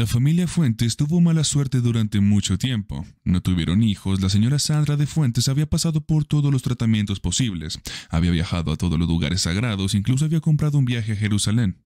La familia Fuentes tuvo mala suerte durante mucho tiempo. No tuvieron hijos, la señora Sandra de Fuentes había pasado por todos los tratamientos posibles, había viajado a todos los lugares sagrados, incluso había comprado un viaje a Jerusalén.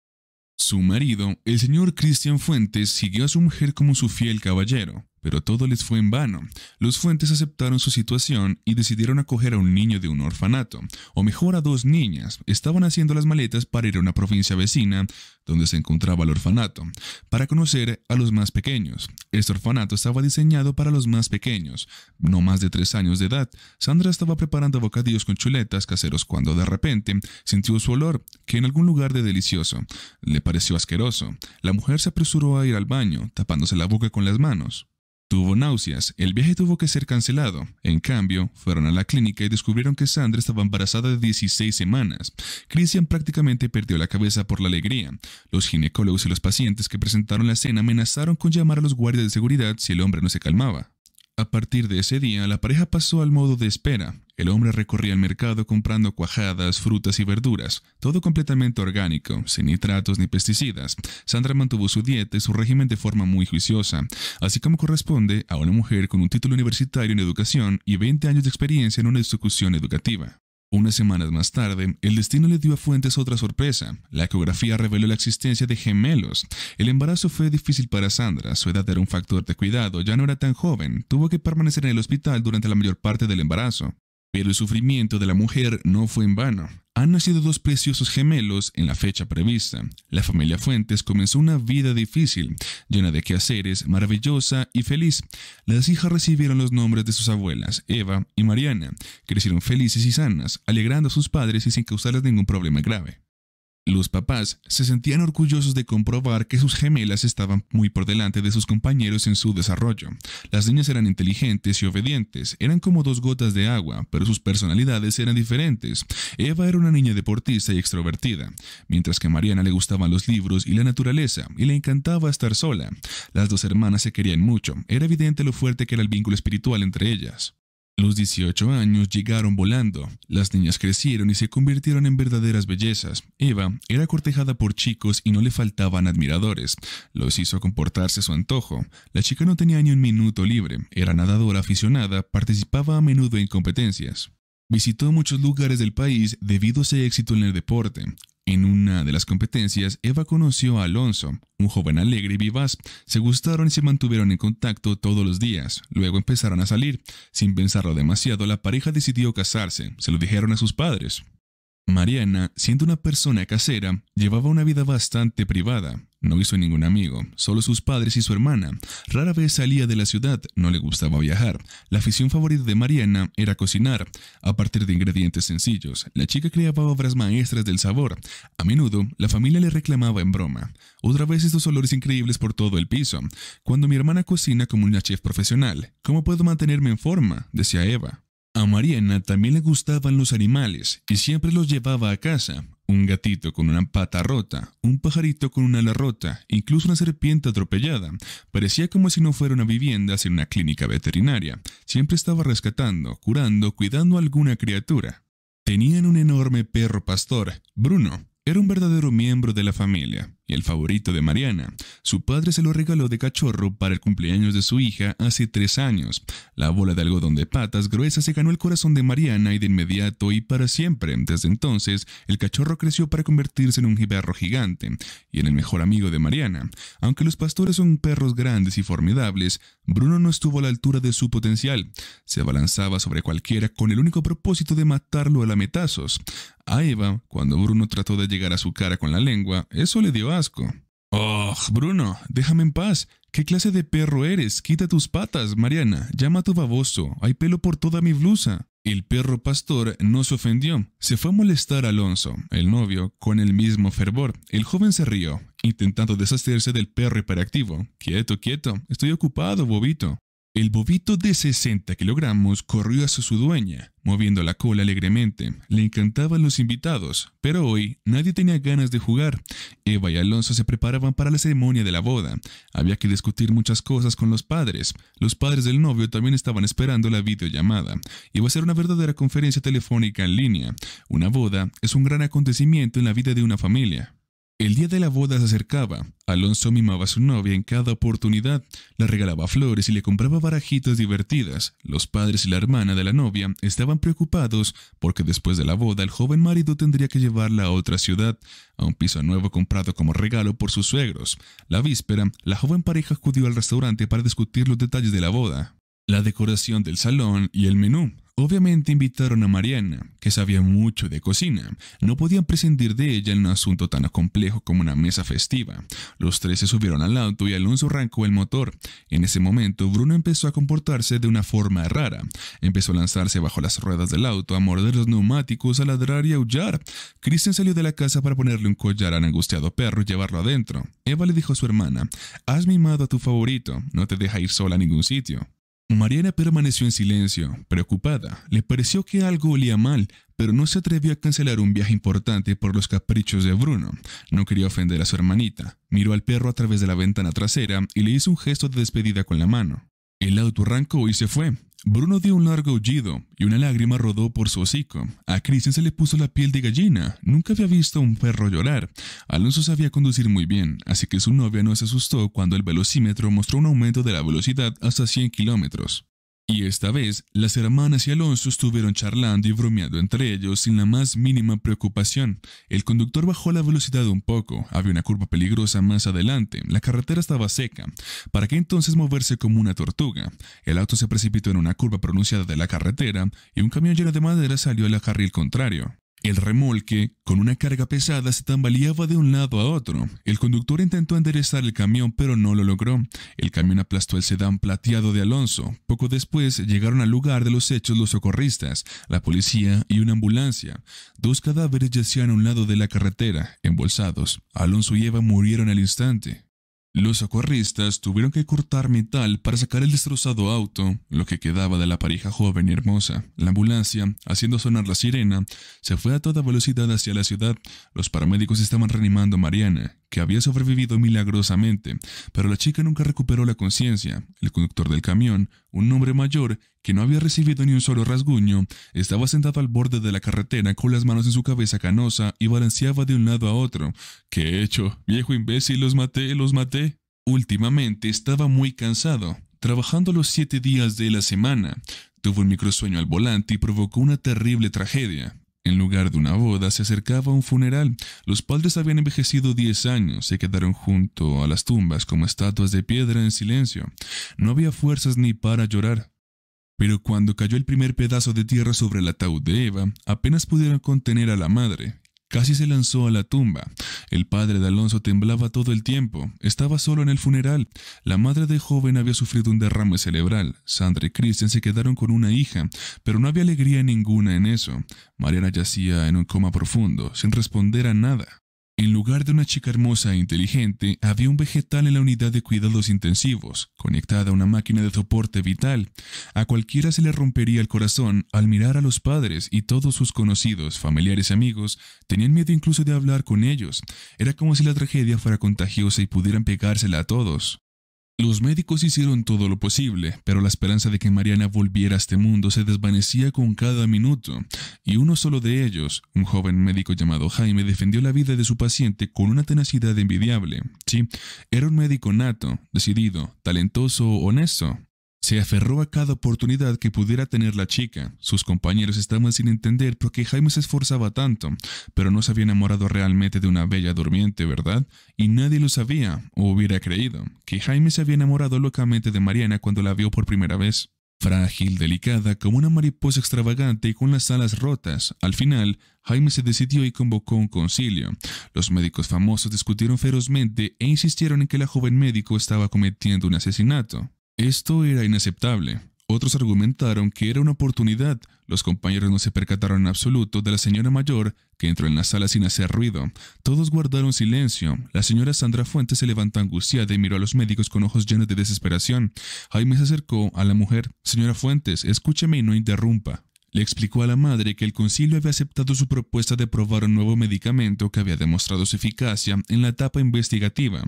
Su marido, el señor Cristian Fuentes, siguió a su mujer como su fiel caballero. Pero todo les fue en vano. Los fuentes aceptaron su situación y decidieron acoger a un niño de un orfanato, o mejor a dos niñas. Estaban haciendo las maletas para ir a una provincia vecina donde se encontraba el orfanato, para conocer a los más pequeños. Este orfanato estaba diseñado para los más pequeños, no más de tres años de edad. Sandra estaba preparando bocadillos con chuletas caseros cuando de repente sintió su olor, que en algún lugar de delicioso le pareció asqueroso. La mujer se apresuró a ir al baño, tapándose la boca con las manos. Tuvo náuseas, el viaje tuvo que ser cancelado. En cambio, fueron a la clínica y descubrieron que Sandra estaba embarazada de 16 semanas. Christian prácticamente perdió la cabeza por la alegría. Los ginecólogos y los pacientes que presentaron la escena amenazaron con llamar a los guardias de seguridad si el hombre no se calmaba. A partir de ese día, la pareja pasó al modo de espera. El hombre recorría el mercado comprando cuajadas, frutas y verduras, todo completamente orgánico, sin nitratos ni pesticidas. Sandra mantuvo su dieta y su régimen de forma muy juiciosa, así como corresponde a una mujer con un título universitario en educación y 20 años de experiencia en una institución educativa. Unas semanas más tarde, el destino le dio a Fuentes otra sorpresa. La ecografía reveló la existencia de gemelos. El embarazo fue difícil para Sandra, su edad era un factor de cuidado, ya no era tan joven, tuvo que permanecer en el hospital durante la mayor parte del embarazo. Pero el sufrimiento de la mujer no fue en vano. Han nacido dos preciosos gemelos en la fecha prevista. La familia Fuentes comenzó una vida difícil, llena de quehaceres, maravillosa y feliz. Las hijas recibieron los nombres de sus abuelas, Eva y Mariana. Crecieron felices y sanas, alegrando a sus padres y sin causarles ningún problema grave. Los papás se sentían orgullosos de comprobar que sus gemelas estaban muy por delante de sus compañeros en su desarrollo. Las niñas eran inteligentes y obedientes, eran como dos gotas de agua, pero sus personalidades eran diferentes. Eva era una niña deportista y extrovertida, mientras que a Mariana le gustaban los libros y la naturaleza, y le encantaba estar sola. Las dos hermanas se querían mucho, era evidente lo fuerte que era el vínculo espiritual entre ellas. Los 18 años llegaron volando, las niñas crecieron y se convirtieron en verdaderas bellezas. Eva era cortejada por chicos y no le faltaban admiradores. Los hizo comportarse a su antojo. La chica no tenía ni un minuto libre, era nadadora aficionada, participaba a menudo en competencias. Visitó muchos lugares del país debido a su éxito en el deporte. En una de las competencias, Eva conoció a Alonso, un joven alegre y vivaz. Se gustaron y se mantuvieron en contacto todos los días. Luego empezaron a salir. Sin pensarlo demasiado, la pareja decidió casarse. Se lo dijeron a sus padres. Mariana, siendo una persona casera, llevaba una vida bastante privada. No hizo ningún amigo, solo sus padres y su hermana. Rara vez salía de la ciudad, no le gustaba viajar. La afición favorita de Mariana era cocinar, a partir de ingredientes sencillos. La chica creaba obras maestras del sabor. A menudo, la familia le reclamaba en broma. Otra vez estos olores increíbles por todo el piso. Cuando mi hermana cocina como una chef profesional, ¿cómo puedo mantenerme en forma? decía Eva. A Mariana también le gustaban los animales y siempre los llevaba a casa. Un gatito con una pata rota, un pajarito con una ala rota, incluso una serpiente atropellada. Parecía como si no fuera una vivienda, sino una clínica veterinaria. Siempre estaba rescatando, curando, cuidando a alguna criatura. Tenían un enorme perro pastor, Bruno. Era un verdadero miembro de la familia el favorito de Mariana. Su padre se lo regaló de cachorro para el cumpleaños de su hija hace tres años. La bola de algodón de patas gruesas se ganó el corazón de Mariana y de inmediato y para siempre. Desde entonces, el cachorro creció para convertirse en un perro gigante y en el mejor amigo de Mariana. Aunque los pastores son perros grandes y formidables, Bruno no estuvo a la altura de su potencial. Se abalanzaba sobre cualquiera con el único propósito de matarlo a lametazos. A Eva, cuando Bruno trató de llegar a su cara con la lengua, eso le dio Oh, Bruno, déjame en paz. ¿Qué clase de perro eres? Quita tus patas, Mariana. Llama a tu baboso. Hay pelo por toda mi blusa. El perro pastor no se ofendió. Se fue a molestar a Alonso, el novio, con el mismo fervor. El joven se rió, intentando deshacerse del perro hiperactivo. Quieto, quieto. Estoy ocupado, bobito. El bobito de 60 kilogramos corrió hacia su dueña, moviendo la cola alegremente. Le encantaban los invitados, pero hoy nadie tenía ganas de jugar. Eva y Alonso se preparaban para la ceremonia de la boda. Había que discutir muchas cosas con los padres. Los padres del novio también estaban esperando la videollamada. Iba a ser una verdadera conferencia telefónica en línea. Una boda es un gran acontecimiento en la vida de una familia. El día de la boda se acercaba. Alonso mimaba a su novia en cada oportunidad, le regalaba flores y le compraba barajitas divertidas. Los padres y la hermana de la novia estaban preocupados porque después de la boda el joven marido tendría que llevarla a otra ciudad, a un piso nuevo comprado como regalo por sus suegros. La víspera, la joven pareja acudió al restaurante para discutir los detalles de la boda la decoración del salón y el menú. Obviamente invitaron a Mariana, que sabía mucho de cocina. No podían prescindir de ella en un asunto tan complejo como una mesa festiva. Los tres se subieron al auto y Alonso arrancó el motor. En ese momento, Bruno empezó a comportarse de una forma rara. Empezó a lanzarse bajo las ruedas del auto, a morder los neumáticos, a ladrar y aullar. Kristen salió de la casa para ponerle un collar al angustiado perro y llevarlo adentro. Eva le dijo a su hermana, Has mimado a tu favorito, no te deja ir sola a ningún sitio. Mariana permaneció en silencio, preocupada. Le pareció que algo olía mal, pero no se atrevió a cancelar un viaje importante por los caprichos de Bruno. No quería ofender a su hermanita. Miró al perro a través de la ventana trasera y le hizo un gesto de despedida con la mano. El auto arrancó y se fue. Bruno dio un largo aullido y una lágrima rodó por su hocico. A Christian se le puso la piel de gallina. Nunca había visto a un perro llorar. Alonso sabía conducir muy bien, así que su novia no se asustó cuando el velocímetro mostró un aumento de la velocidad hasta 100 kilómetros. Y esta vez, las hermanas y Alonso estuvieron charlando y bromeando entre ellos sin la más mínima preocupación. El conductor bajó la velocidad un poco, había una curva peligrosa más adelante, la carretera estaba seca, para qué entonces moverse como una tortuga. El auto se precipitó en una curva pronunciada de la carretera y un camión lleno de madera salió al carril contrario. El remolque, con una carga pesada, se tambaleaba de un lado a otro. El conductor intentó enderezar el camión, pero no lo logró. El camión aplastó el sedán plateado de Alonso. Poco después llegaron al lugar de los hechos los socorristas, la policía y una ambulancia. Dos cadáveres yacían a un lado de la carretera, embolsados. Alonso y Eva murieron al instante. Los socorristas tuvieron que cortar metal para sacar el destrozado auto, lo que quedaba de la pareja joven y hermosa. La ambulancia, haciendo sonar la sirena, se fue a toda velocidad hacia la ciudad. Los paramédicos estaban reanimando a Mariana, que había sobrevivido milagrosamente, pero la chica nunca recuperó la conciencia. El conductor del camión un hombre mayor, que no había recibido ni un solo rasguño, estaba sentado al borde de la carretera con las manos en su cabeza canosa y balanceaba de un lado a otro. ¿Qué hecho? Viejo imbécil, los maté, los maté. Últimamente estaba muy cansado, trabajando los siete días de la semana. Tuvo un microsueño al volante y provocó una terrible tragedia. En lugar de una boda, se acercaba un funeral. Los padres habían envejecido diez años, se quedaron junto a las tumbas como estatuas de piedra en silencio. No había fuerzas ni para llorar. Pero cuando cayó el primer pedazo de tierra sobre el ataúd de Eva, apenas pudieron contener a la madre, Casi se lanzó a la tumba. El padre de Alonso temblaba todo el tiempo. Estaba solo en el funeral. La madre de joven había sufrido un derrame cerebral. Sandra y Kristen se quedaron con una hija, pero no había alegría ninguna en eso. Mariana yacía en un coma profundo, sin responder a nada. En lugar de una chica hermosa e inteligente, había un vegetal en la unidad de cuidados intensivos, conectada a una máquina de soporte vital. A cualquiera se le rompería el corazón al mirar a los padres y todos sus conocidos, familiares y amigos. Tenían miedo incluso de hablar con ellos. Era como si la tragedia fuera contagiosa y pudieran pegársela a todos. Los médicos hicieron todo lo posible, pero la esperanza de que Mariana volviera a este mundo se desvanecía con cada minuto, y uno solo de ellos, un joven médico llamado Jaime, defendió la vida de su paciente con una tenacidad envidiable. Sí, era un médico nato, decidido, talentoso, honesto, se aferró a cada oportunidad que pudiera tener la chica. Sus compañeros estaban sin entender por qué Jaime se esforzaba tanto, pero no se había enamorado realmente de una bella durmiente, ¿verdad? Y nadie lo sabía, o hubiera creído, que Jaime se había enamorado locamente de Mariana cuando la vio por primera vez. Frágil, delicada, como una mariposa extravagante y con las alas rotas, al final, Jaime se decidió y convocó un concilio. Los médicos famosos discutieron ferozmente e insistieron en que la joven médico estaba cometiendo un asesinato. Esto era inaceptable. Otros argumentaron que era una oportunidad. Los compañeros no se percataron en absoluto de la señora mayor, que entró en la sala sin hacer ruido. Todos guardaron silencio. La señora Sandra Fuentes se levantó angustiada y miró a los médicos con ojos llenos de desesperación. Jaime se acercó a la mujer. Señora Fuentes, escúcheme y no interrumpa. Le explicó a la madre que el concilio había aceptado su propuesta de probar un nuevo medicamento que había demostrado su eficacia en la etapa investigativa.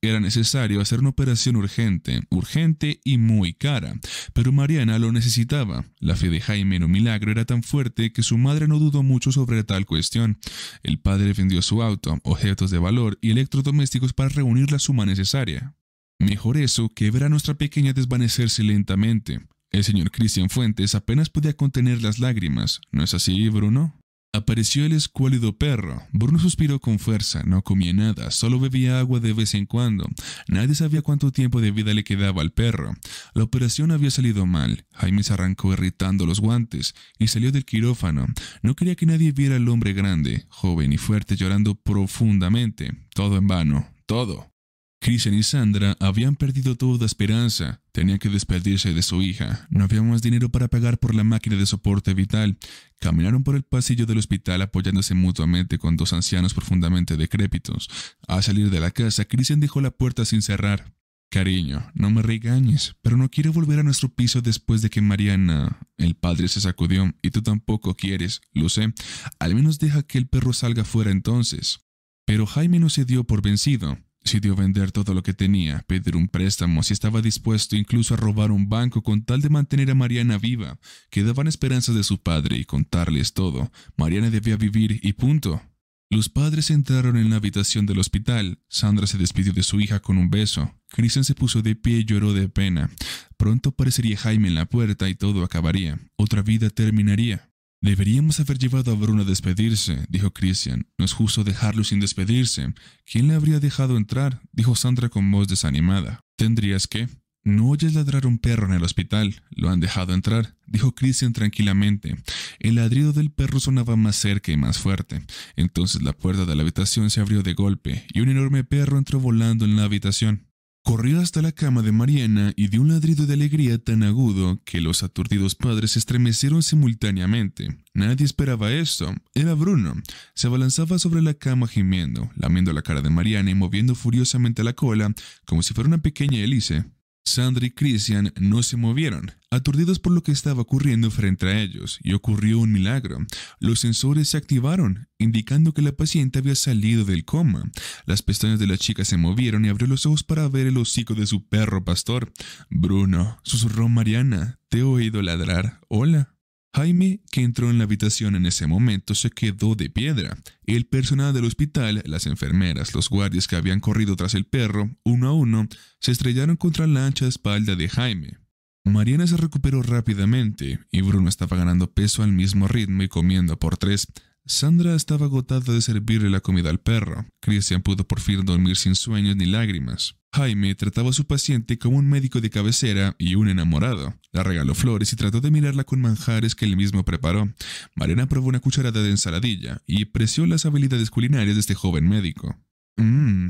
Era necesario hacer una operación urgente, urgente y muy cara, pero Mariana lo necesitaba. La fe de Jaime en un milagro era tan fuerte que su madre no dudó mucho sobre tal cuestión. El padre vendió su auto, objetos de valor y electrodomésticos para reunir la suma necesaria. Mejor eso que ver a nuestra pequeña desvanecerse lentamente. El señor Cristian Fuentes apenas podía contener las lágrimas, ¿no es así, Bruno? Apareció el escuálido perro. Bruno suspiró con fuerza, no comía nada, solo bebía agua de vez en cuando. Nadie sabía cuánto tiempo de vida le quedaba al perro. La operación había salido mal. Jaime se arrancó irritando los guantes y salió del quirófano. No quería que nadie viera al hombre grande, joven y fuerte, llorando profundamente. Todo en vano, todo. Christian y Sandra habían perdido toda esperanza, tenían que despedirse de su hija, no había más dinero para pagar por la máquina de soporte vital. Caminaron por el pasillo del hospital apoyándose mutuamente con dos ancianos profundamente decrépitos. Al salir de la casa, Cristian dejó la puerta sin cerrar. Cariño, no me regañes, pero no quiero volver a nuestro piso después de que Mariana... El padre se sacudió, y tú tampoco quieres, lo sé. Al menos deja que el perro salga fuera entonces. Pero Jaime no se dio por vencido. Decidió vender todo lo que tenía, pedir un préstamo si estaba dispuesto incluso a robar un banco con tal de mantener a Mariana viva. Quedaban esperanzas de su padre y contarles todo. Mariana debía vivir y punto. Los padres entraron en la habitación del hospital. Sandra se despidió de su hija con un beso. Cristian se puso de pie y lloró de pena. Pronto aparecería Jaime en la puerta y todo acabaría. Otra vida terminaría. Deberíamos haber llevado a Bruno a despedirse, dijo Christian. No es justo dejarlo sin despedirse. ¿Quién le habría dejado entrar? dijo Sandra con voz desanimada. ¿Tendrías que? No oyes ladrar un perro en el hospital. Lo han dejado entrar, dijo Christian tranquilamente. El ladrido del perro sonaba más cerca y más fuerte. Entonces la puerta de la habitación se abrió de golpe y un enorme perro entró volando en la habitación. Corrió hasta la cama de Mariana y dio un ladrido de alegría tan agudo que los aturdidos padres se estremecieron simultáneamente. Nadie esperaba esto. Era Bruno. Se abalanzaba sobre la cama gimiendo, lamiendo la cara de Mariana y moviendo furiosamente la cola como si fuera una pequeña hélice. Sandra y Christian no se movieron, aturdidos por lo que estaba ocurriendo frente a ellos, y ocurrió un milagro. Los sensores se activaron, indicando que la paciente había salido del coma. Las pestañas de la chica se movieron y abrió los ojos para ver el hocico de su perro pastor. Bruno, susurró Mariana, te he oído ladrar. Hola. Jaime, que entró en la habitación en ese momento, se quedó de piedra. El personal del hospital, las enfermeras, los guardias que habían corrido tras el perro, uno a uno, se estrellaron contra la ancha espalda de Jaime. Mariana se recuperó rápidamente y Bruno estaba ganando peso al mismo ritmo y comiendo por tres. Sandra estaba agotada de servirle la comida al perro. Christian pudo por fin dormir sin sueños ni lágrimas. Jaime trataba a su paciente como un médico de cabecera y un enamorado. La regaló flores y trató de mirarla con manjares que él mismo preparó. Mariana probó una cucharada de ensaladilla y preció las habilidades culinarias de este joven médico. Mmm.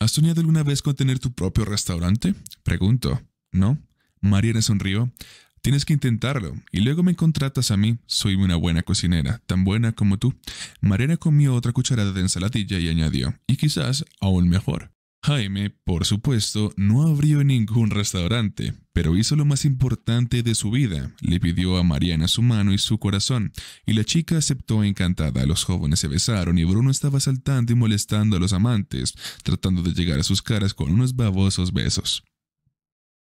¿Has soñado alguna vez con tener tu propio restaurante? Preguntó. No. Mariana sonrió. Tienes que intentarlo, y luego me contratas a mí. Soy una buena cocinera, tan buena como tú. Mariana comió otra cucharada de ensaladilla y añadió, y quizás aún mejor. Jaime, por supuesto, no abrió ningún restaurante, pero hizo lo más importante de su vida. Le pidió a Mariana su mano y su corazón, y la chica aceptó encantada. Los jóvenes se besaron y Bruno estaba saltando y molestando a los amantes, tratando de llegar a sus caras con unos babosos besos.